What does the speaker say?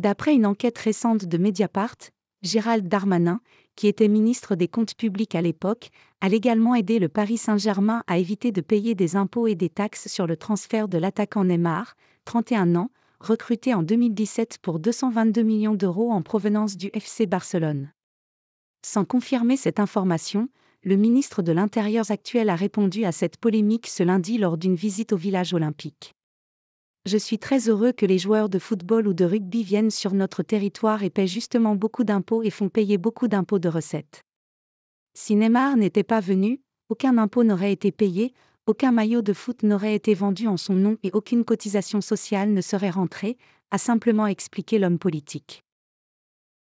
D'après une enquête récente de Mediapart, Gérald Darmanin, qui était ministre des Comptes publics à l'époque, a légalement aidé le Paris Saint-Germain à éviter de payer des impôts et des taxes sur le transfert de l'attaquant Neymar, 31 ans, recruté en 2017 pour 222 millions d'euros en provenance du FC Barcelone. Sans confirmer cette information, le ministre de l'Intérieur actuel a répondu à cette polémique ce lundi lors d'une visite au village olympique je suis très heureux que les joueurs de football ou de rugby viennent sur notre territoire et paient justement beaucoup d'impôts et font payer beaucoup d'impôts de recettes. Si Neymar n'était pas venu, aucun impôt n'aurait été payé, aucun maillot de foot n'aurait été vendu en son nom et aucune cotisation sociale ne serait rentrée, a simplement expliqué l'homme politique.